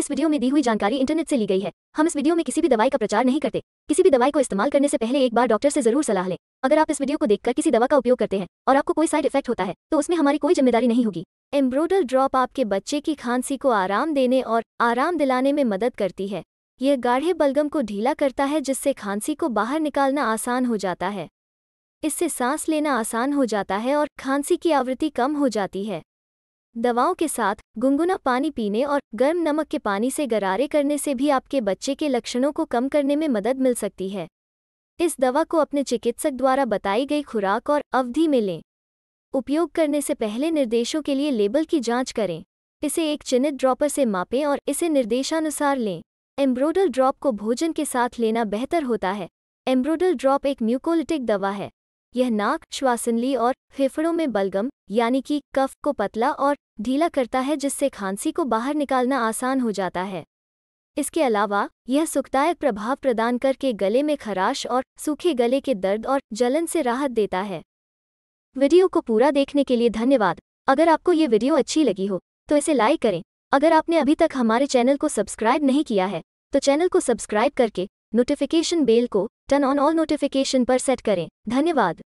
इस वीडियो में दी हुई जानकारी इंटरनेट से ली गई है हम इस वीडियो में किसी भी दवाई का प्रचार नहीं करते किसी भी दवाई को इस्तेमाल करने से पहले एक बार डॉक्टर से जरूर सलाह लें अगर आप इस वीडियो को देखकर किसी दवा का उपयोग करते हैं और आपको कोई साइड इफेक्ट होता है तो उसमें हमारी कोई जिम्मेदारी नहीं होगी एम्ब्रॉयडर ड्रॉप आपके बच्चे की खांसी को आराम देने और आराम दिलाने में मदद करती है यह गाढ़े बलगम को ढीला करता है जिससे खांसी को बाहर निकालना आसान हो जाता है इससे सांस लेना आसान हो जाता है और खांसी की आवृत्ति कम हो जाती है दवाओं के साथ गुनगुना पानी पीने और गर्म नमक के पानी से गरारे करने से भी आपके बच्चे के लक्षणों को कम करने में मदद मिल सकती है इस दवा को अपने चिकित्सक द्वारा बताई गई खुराक और अवधि में लें उपयोग करने से पहले निर्देशों के लिए लेबल की जांच करें इसे एक चिन्हित ड्रॉपर से मापें और इसे निर्देशानुसार लें एम्ब्रोडल ड्रॉप को भोजन के साथ लेना बेहतर होता है एम्ब्रोडल ड्रॉप एक म्यूकोलिटिक दवा है यह नाक श्वासनली और फेफड़ों में बलगम यानी कि कफ को पतला और ढीला करता है जिससे खांसी को बाहर निकालना आसान हो जाता है इसके अलावा यह सुखदायक प्रभाव प्रदान करके गले में खराश और सूखे गले के दर्द और जलन से राहत देता है वीडियो को पूरा देखने के लिए धन्यवाद अगर आपको ये वीडियो अच्छी लगी हो तो इसे लाइक करें अगर आपने अभी तक हमारे चैनल को सब्सक्राइब नहीं किया है तो चैनल को सब्सक्राइब करके नोटिफिकेशन बेल को टर्न ऑन ऑल नोटिफिकेशन पर सेट करें धन्यवाद